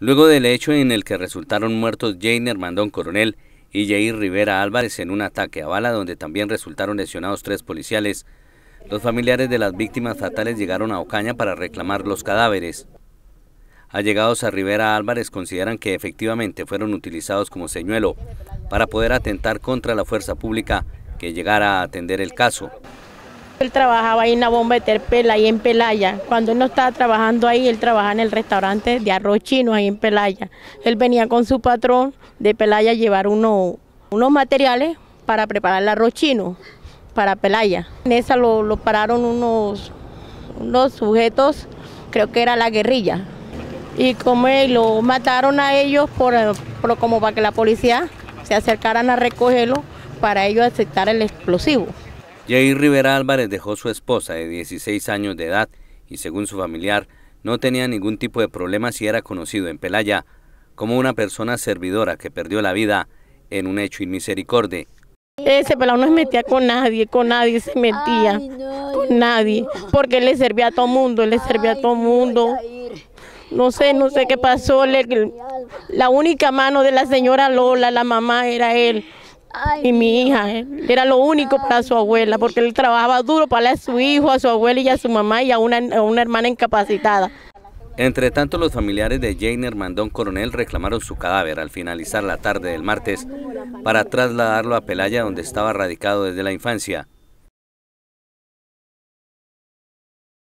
luego del hecho en el que resultaron muertos Jane Mandón Coronel y Jair Rivera Álvarez en un ataque a bala donde también resultaron lesionados tres policiales. Los familiares de las víctimas fatales llegaron a Ocaña para reclamar los cadáveres. Allegados a Rivera Álvarez consideran que efectivamente fueron utilizados como señuelo para poder atentar contra la fuerza pública que llegara a atender el caso. Él trabajaba ahí en la bomba de Terpela, ahí en Pelaya. Cuando él no estaba trabajando ahí, él trabajaba en el restaurante de arroz chino ahí en Pelaya. Él venía con su patrón de Pelaya a llevar unos materiales para preparar el arroz chino para Pelaya. En esa lo, pararon unos, unos sujetos, creo que era la guerrilla. Y como lo mataron a ellos por, como para que la policía se acercaran a recogerlo para ellos aceptar el explosivo. Jair Rivera Álvarez dejó su esposa de 16 años de edad y según su familiar no tenía ningún tipo de problema si era conocido en Pelaya como una persona servidora que perdió la vida en un hecho inmisericorde. Ese pelado no se metía con nadie, con nadie se metía, con nadie, porque él le servía a todo mundo, le servía a todo mundo. No sé, no sé qué pasó, la única mano de la señora Lola, la mamá, era él y mi hija eh, era lo único para su abuela, porque él trabajaba duro para a su hijo, a su abuela y a su mamá y a una, a una hermana incapacitada. Entre tanto, los familiares de Jane Hermandón Coronel reclamaron su cadáver al finalizar la tarde del martes para trasladarlo a Pelaya, donde estaba radicado desde la infancia.